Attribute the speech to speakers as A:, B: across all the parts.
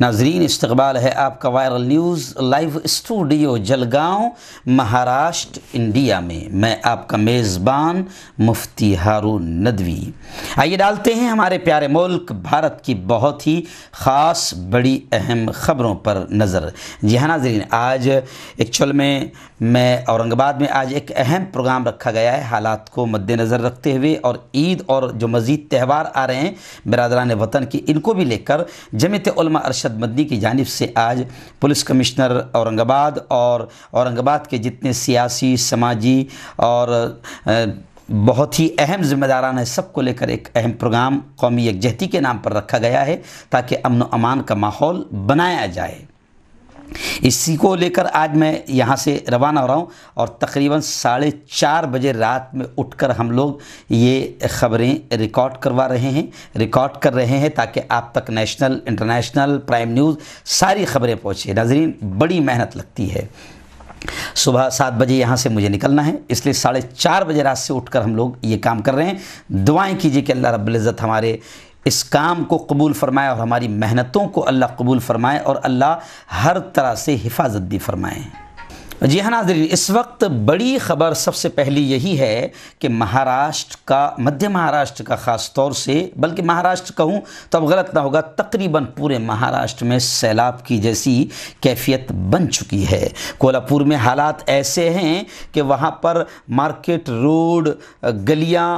A: ناظرین استقبال ہے آپ کا viral news live studio Jalgaon Maharashtra India میں میں آپ کا میزبان مفتی ہارون ندوی آئیے ڈالتے ہیں ہمارے پیارے ملک بھارت کی بہت ہی خاص بڑی اہم خبروں پر نظر جی ہاں ناظرین آج ایکچول میں میں اورنگ آباد میں آج ایک اہم پروگرام رکھا گیا ہے حالات کو مد نظر رکھتے ہوئے اور عید اور جو مزید تہوار آ رہے ہیں برادران وطن کی ان کو بھی لے کر جمعیت علماء ارشد مدنی کی جانب سے آج پولیس کمشنر اورنگ آباد اور اورنگ آباد کے جتنے سیاسی سماجی اور بہت ہی اہم ذمہ داران ہے سب کو لے کر ایک اہم پروگرام قومی یکجہتی کے نام پر رکھا گیا ہے تاکہ امن و امان کا ماحول بنایا جائے اسی کو لے کر آج میں یہاں سے روانہ ہو رہا ہوں اور تقریباً ساڑھے چار بجے رات میں اٹھ کر ہم لوگ یہ خبریں ریکارڈ کروا رہے ہیں ریکارڈ کر رہے ہیں تاکہ آپ تک نیشنل انٹرنیشنل پرائم نیوز ساری خبریں پہنچے ناظرین بڑی محنت لگتی ہے صبح سات بجے یہاں سے مجھے نکلنا ہے اس لیے ساڑھے چار بجے رات سے اٹھ کر ہم لوگ یہ کام کر رہے ہیں دعائیں کیجیے کہ اللہ رب العزت ہمارے اس کام کو قبول فرمائے اور ہماری محنتوں کو اللہ قبول فرمائے اور اللہ ہر طرح سے حفاظت دی فرمائے جی ہاں ناظرین اس وقت بڑی خبر سب سے پہلی یہی ہے کہ مہاراشٹر کا مدھیہ مہاراشٹر کا خاص طور سے بلکہ مہاراشٹر کہوں اب غلط نہ ہوگا تقریباً پورے مہاراشٹر میں سیلاب کی جیسی کیفیت بن چکی ہے کولہاپور میں حالات ایسے ہیں کہ وہاں پر مارکیٹ روڈ گلیاں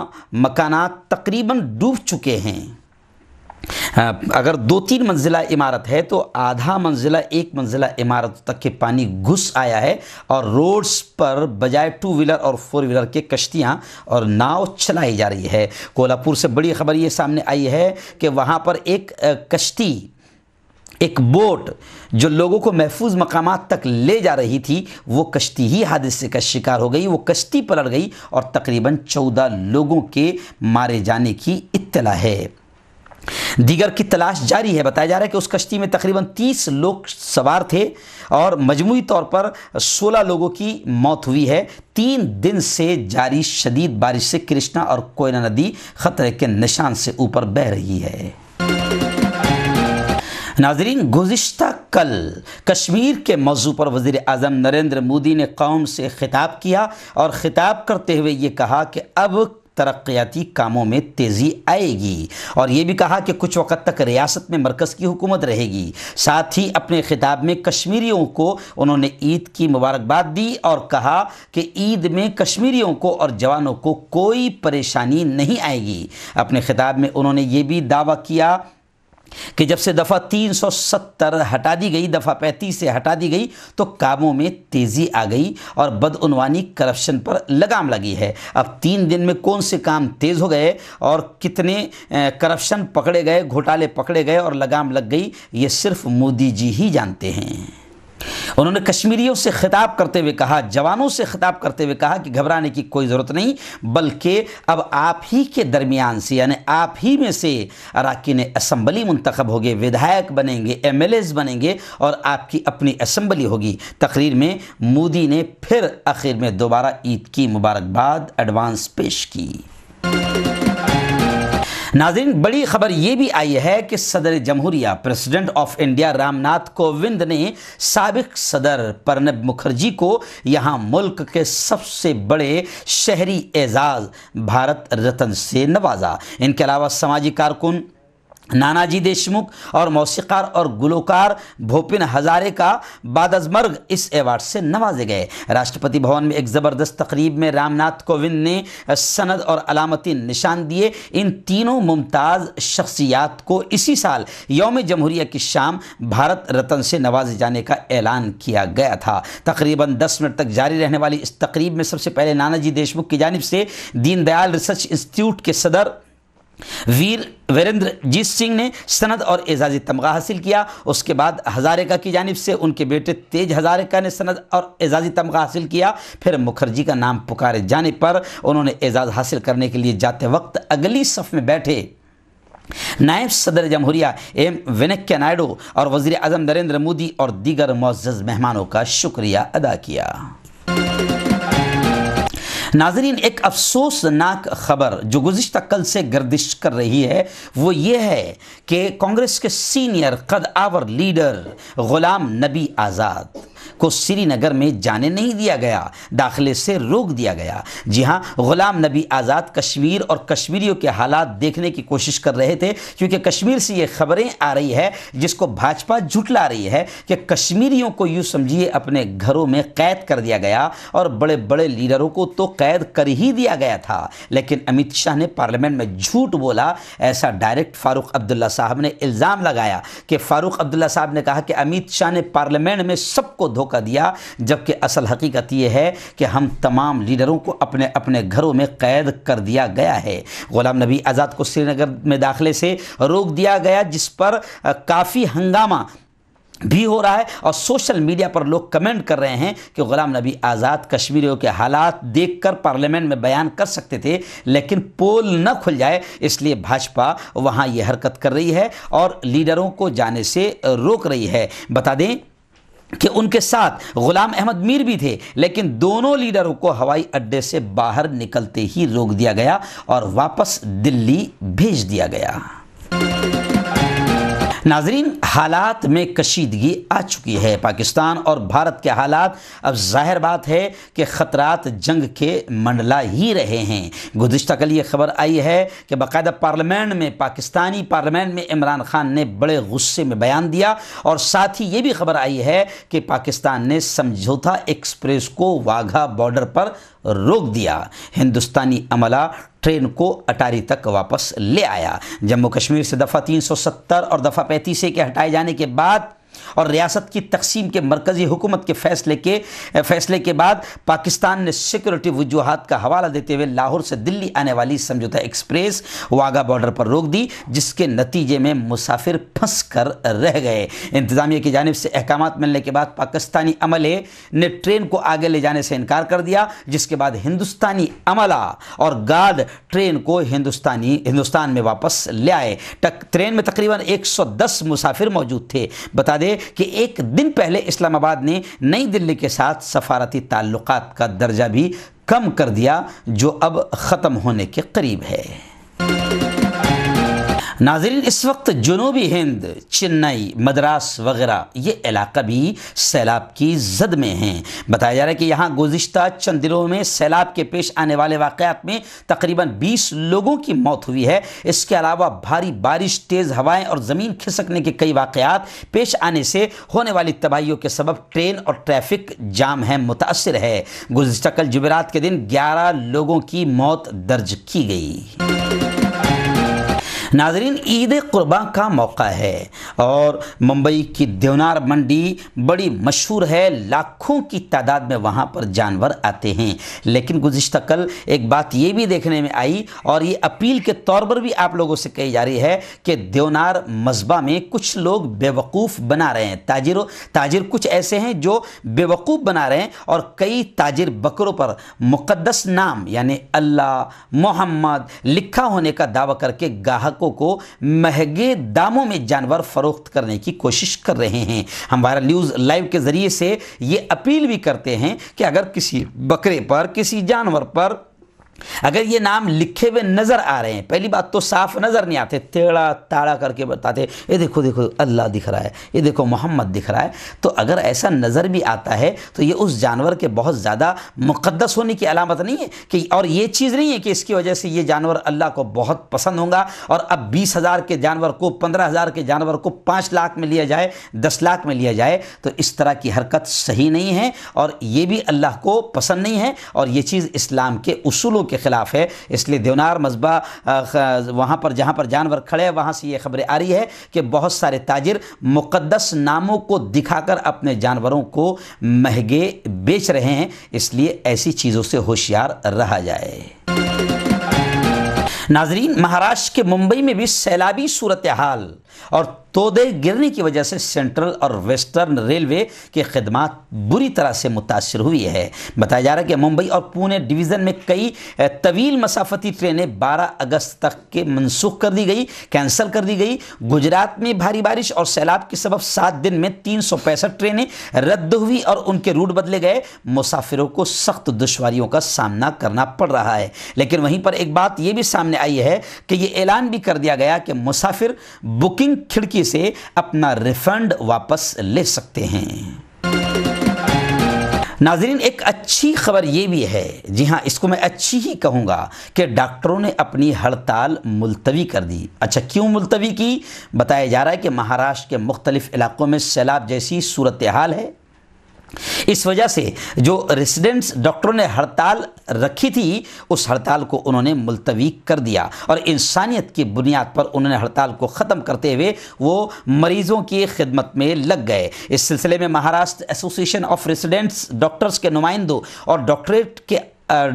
A: مکانات تقریباً ڈوب چکے ہیں ہاں، اگر دو تین منزلہ عمارت ہے تو آدھا منزلہ ایک منزلہ عمارت تک کے پانی گھس آیا ہے اور روڈز پر بجائے ٹو ویلر اور فور ویلر کے کشتیاں اور ناؤ چلائی جا رہی ہے کولہاپور سے بڑی خبر یہ سامنے آئی ہے کہ وہاں پر ایک کشتی ایک بوٹ جو لوگوں کو محفوظ مقامات تک لے جا رہی تھی وہ کشتی ہی حادثے کا شکار ہو گئی وہ کشتی پلٹ گئی اور تقریباً چودہ لوگوں کے مارے جانے کی اطلاع ہے دیگر کی تلاش جاری ہے بتایا جا رہا ہے کہ اس کشتی میں تقریباً تیس لوگ سوار تھے اور مجموعی طور پر سولہ لوگوں کی موت ہوئی ہے تین دن سے جاری شدید بارش سے کرشنا اور کوئنہ ندی خطرے کے نشان سے اوپر بہ رہی ہے ناظرین گزشتہ کل کشمیر کے موضوع پر وزیر اعظم نریندر مودی نے قوم سے خطاب کیا اور خطاب کرتے ہوئے یہ کہا کہ اب ترقیاتی کاموں میں تیزی آئے گی اور یہ بھی کہا کہ کچھ وقت تک ریاست میں مرکز کی حکومت رہے گی ساتھ ہی اپنے خطاب میں کشمیریوں کو انہوں نے عید کی مبارکباد دی اور کہا کہ عید میں کشمیریوں کو اور جوانوں کو کوئی پریشانی نہیں آئے گی اپنے خطاب میں انہوں نے یہ بھی دعویٰ کیا کہ جب سے دفعہ تین سو ستر ہٹا دی گئی دفعہ پینتیس سے ہٹا دی گئی تو کاموں میں تیزی آ گئی اور بدعنوانی کرپشن پر لگام لگی ہے اب تین دن میں کون سے کام تیز ہو گئے اور کتنے کرپشن پکڑے گئے گھوٹالے پکڑے گئے اور لگام لگ گئی یہ صرف مودی جی ہی جانتے ہیں انہوں نے کشمیریوں سے خطاب کرتے ہوئے کہا جوانوں سے خطاب کرتے ہوئے کہا کہ گھبرانے کی کوئی ضرورت نہیں بلکہ اب آپ ہی کے درمیان سے یعنی آپ ہی میں سے اراکین اسمبلی منتخب ہوگے ودھائک بنیں گے ایم ایل ایز بنیں گے اور آپ کی اپنی اسمبلی ہوگی تقریر میں مودی نے پھر آخر میں دوبارہ عید کی مبارکباد ایڈوانس پیش کی ناظرین بڑی خبر یہ بھی آئی ہے کہ صدر جمہوریہ president of India Ram Nath Kovind نے سابق صدر پرنب مکھرجی کو یہاں ملک کے سب سے بڑے شہری اعزاز بھارت رتن سے نوازا ان کے علاوہ سماجی کارکن نانا جی دیشمکھ اور موسیقار اور گلوکار بھوپن ہزارے کا بعد از مرگ اس ایوارڈ سے نوازے گئے راشٹرپتی بھون میں ایک زبردست تقریب میں رام ناتھ کووند نے سند اور علامتی نشان دیے ان تینوں ممتاز شخصیات کو اسی سال یوم جمہوریہ کی شام بھارت رتن سے نوازے جانے کا اعلان کیا گیا تھا تقریباً دس منٹ تک جاری رہنے والی اس تقریب میں سب سے پہلے نانا جی دیشمکھ کی جانب سے دین دیال ریسرچ انسٹیٹیوٹ کے صدر ویر جیس سنگھ نے سند اور اعزازی تمغہ حاصل کیا اس کے بعد ہزاریکا کی جانب سے ان کے بیٹے تیج ہزاریکا نے سند اور اعزازی تمغہ حاصل کیا پھر مکھرجی کا نام پکارے جانے پر انہوں نے اعزاز حاصل کرنے کے لیے جاتے وقت اگلی صف میں بیٹھے نائب صدر جمہوریہ ایم وینکیا نائیڈو اور وزیر اعظم نریندر مودی اور دیگر معزز مہمانوں کا شکریہ ادا کیا ناظرین ایک افسوسناک خبر جو گزشتہ کل سے گردش کر رہی ہے وہ یہ ہے کہ کانگریس کے سینئر قد آور لیڈر غلام نبی آزاد کو سری نگر میں جانے نہیں دیا گیا داخلے سے روک دیا گیا جی ہاں غلام نبی آزاد کشمیر اور کشمیریوں کے حالات دیکھنے کی کوشش کر رہے تھے کیونکہ کشمیر سے یہ خبریں آ رہی ہے جس کو بھاجپا جھٹلا رہی ہے کہ کشمیریوں کو یوں سمجھیے اپنے گھروں میں قید کر دیا گیا اور بڑے بڑے لیڈروں کو تو قید کر ہی دیا گیا تھا لیکن امیت شاہ نے پارلیمنٹ میں جھوٹ بولا ایسا ڈائریکٹ فاروق عبداللہ صاحب نے الزام لگایا کہ فاروق عبداللہ صاحب نے کہا کہ امیت شاہ نے پارلیمنٹ میں سب کو دھوکہ دیا جبکہ اصل حقیقت یہ ہے کہ ہم تمام لیڈروں کو اپنے اپنے گھروں میں قید کر دیا گیا ہے غلام نبی آزاد کو سری نگر میں داخلے سے روک دیا گیا جس پر کافی ہنگامہ بھی ہو رہا ہے اور سوشل میڈیا پر لوگ کمنٹ کر رہے ہیں کہ غلام نبی آزاد کشمیریوں کے حالات دیکھ کر پارلیمنٹ میں بیان کر سکتے تھے لیکن پول نہ کھل جائے اس لیے بھاجپا وہاں یہ حرکت کر رہی ہے اور لیڈروں کو جانے سے روک رہی ہے بتا دیں کہ ان کے ساتھ غلام احمد میر بھی تھے لیکن دونوں لیڈروں کو ہوائی اڈے سے باہر نکلتے ہی روک دیا گیا اور واپس دلی بھیج دیا گیا ناظرین حالات میں کشیدگی آ چکی ہے پاکستان اور بھارت کے حالات اب ظاہر بات ہے کہ خطرات جنگ کے منڈلا ہی رہے ہیں گزشتہ کل یہ خبر آئی ہے کہ باقاعدہ پارلیمنٹ میں پاکستانی پارلیمنٹ میں عمران خان نے بڑے غصے میں بیان دیا اور ساتھ ہی یہ بھی خبر آئی ہے کہ پاکستان نے سمجھوتا ایکسپریس کو واگھا بارڈر پر روک دیا ہندوستانی عملہ ٹرین کو اٹاری تک واپس لے آیا جموں کشمیر سے دفعہ تین سو ستر اور دفعہ پینتیسے کے ہٹائے جانے کے بعد اور ریاست کی تقسیم کے مرکزی حکومت کے فیصلے کے فیصلے کے بعد پاکستان نے سیکورٹی وجوہات کا حوالہ دیتے ہوئے لاہور سے دلی آنے والی سمجھوتا ایکسپریس واگا بارڈر پر روک دی جس کے نتیجے میں مسافر پھنس کر رہ گئے انتظامیہ کی جانب سے احکامات ملنے کے بعد پاکستانی عملے نے ٹرین کو آگے لے جانے سے انکار کر دیا جس کے بعد ہندوستانی عملہ اور گارڈ ٹرین کو ہندوستانی ہندوستان میں واپس لے آئے ٹرین میں تقریباً ایک سو دس مسافر موجود تھے بتا دیا دے کہ ایک دن پہلے اسلام آباد نے نئی دلی کے ساتھ سفارتی تعلقات کا درجہ بھی کم کر دیا جو اب ختم ہونے کے قریب ہے ناظرین اس وقت جنوبی ہند چنئی مدراس وغیرہ یہ علاقہ بھی سیلاب کی زد میں ہیں بتایا جا رہا ہے کہ یہاں گزشتہ چند دنوں میں سیلاب کے پیش آنے والے واقعات میں تقریباً بیس لوگوں کی موت ہوئی ہے اس کے علاوہ بھاری بارش تیز ہوائیں اور زمین کھسکنے کے کئی واقعات پیش آنے سے ہونے والی تباہیوں کے سبب ٹرین اور ٹریفک جام ہے متاثر ہے گزشتہ کل جمعرات کے دن گیارہ لوگوں کی موت درج کی گئی ناظرین عید قربا کا موقع ہے اور ممبئی کی دیونار منڈی بڑی مشہور ہے لاکھوں کی تعداد میں وہاں پر جانور آتے ہیں لیکن گزشتہ کل ایک بات یہ بھی دیکھنے میں آئی اور یہ اپیل کے طور پر بھی آپ لوگوں سے کہی جا رہی ہے کہ دیونار مذبح میں کچھ لوگ بے وقوف بنا رہے ہیں تاجر تاجر کچھ ایسے ہیں جو بے وقوف بنا رہے ہیں اور کئی تاجر بکروں پر مقدس نام یعنی اللہ محمد لکھا ہونے کا دعویٰ کر کے گاہک کو مہنگے داموں میں جانور فروخت کرنے کی کوشش کر رہے ہیں ہمارا نیوز لائیو کے ذریعے سے یہ اپیل بھی کرتے ہیں کہ اگر کسی بکرے پر کسی جانور پر اگر یہ نام لکھے ہوئے نظر آ رہے ہیں پہلی بات تو صاف نظر نہیں آتے تیڑا تاڑا کر کے بتاتے یہ دیکھو دیکھو اللہ دکھ رہا ہے یہ دیکھو محمد دکھ رہا ہے تو اگر ایسا نظر بھی آتا ہے تو یہ اس جانور کے بہت زیادہ مقدس ہونے کی علامت نہیں ہے کہ اور یہ چیز نہیں ہے کہ اس کی وجہ سے یہ جانور اللہ کو بہت پسند ہوگا اور اب بیس ہزار کے جانور کو پندرہ ہزار کے جانور کو پانچ لاکھ میں لیا جائے دس لاکھ میں لیا جائے تو اس طرح کی حرکت صحیح نہیں ہے اور یہ بھی اللہ کو پسند نہیں ہے اور یہ چیز اسلام کے اصولوں کے کے خلاف ہے اس لیے دیونار مذبح وہاں پر جہاں پر جانور کھڑے وہاں سے یہ خبریں آ رہی ہے کہ بہت سارے تاجر مقدس ناموں کو دکھا کر اپنے جانوروں کو مہنگے بیچ رہے ہیں اس لیے ایسی چیزوں سے ہوشیار رہا جائے ناظرین مہاراشٹر کے ممبئی میں بھی سیلابی صورتحال اور تودے گرنے کی وجہ سے سینٹرل اور ویسٹرن ریلوے کی خدمات بری طرح سے متاثر ہوئی ہے جا رہا ہے کہ ممبئی اور پونے ڈیویزن میں کئی طویل مسافتی ٹرینیں بارہ اگست تک کے منسوخ کر دی گئی کینسل کر دی گئی گجرات میں بھاری بارش اور سیلاب کے سبب سات دن میں تین سو پینسٹھ ٹرینیں رد ہوئی اور ان کے روٹ بدلے گئے مسافروں کو سخت دشواریوں کا سامنا کرنا پڑ رہا ہے لیکن وہیں پر ایک بات یہ بھی سامنے آئی ہے کہ یہ اعلان بھی کر دیا گیا کہ مسافر بکنگ بکنگ کھڑکی سے اپنا ریفنڈ واپس لے سکتے ہیں ناظرین ایک اچھی خبر یہ بھی ہے جی ہاں اس کو میں اچھی ہی کہوں گا کہ ڈاکٹروں نے اپنی ہڑتال ملتوی کر دی اچھا کیوں ملتوی کی بتایا جا رہا ہے کہ مہاراشٹر کے مختلف علاقوں میں سیلاب جیسی صورتحال ہے اس وجہ سے جو ریسیڈنٹس ڈاکٹروں نے ہڑتال رکھی تھی اس ہڑتال کو انہوں نے ملتوی کر دیا اور انسانیت کی بنیاد پر انہوں نے ہڑتال کو ختم کرتے ہوئے وہ مریضوں کی خدمت میں لگ گئے اس سلسلے میں Maharashtra association of residents doctors کے نمائندوں اور ڈاکٹریٹ کے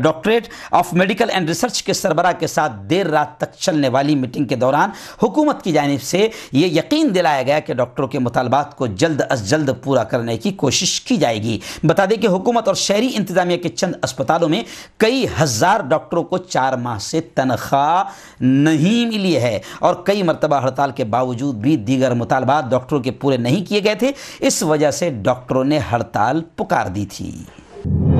A: doctorate of medical and research کے سربراہ کے ساتھ دیر رات تک چلنے والی میٹنگ کے دوران حکومت کی جانب سے یہ یقین دلایا گیا کہ ڈاکٹروں کے مطالبات کو جلد از جلد پورا کرنے کی کوشش کی جائے گی بتا دیں کہ حکومت اور شہری انتظامیہ کے چند اسپتالوں میں کئی ہزار ڈاکٹروں کو چار ماہ سے تنخواہ نہیں ملی ہے اور کئی مرتبہ ہڑتال کے باوجود بھی دیگر مطالبات ڈاکٹروں کے پورے نہیں کیے گئے تھے اس وجہ سے ڈاکٹروں نے ہڑتال پکار دی تھی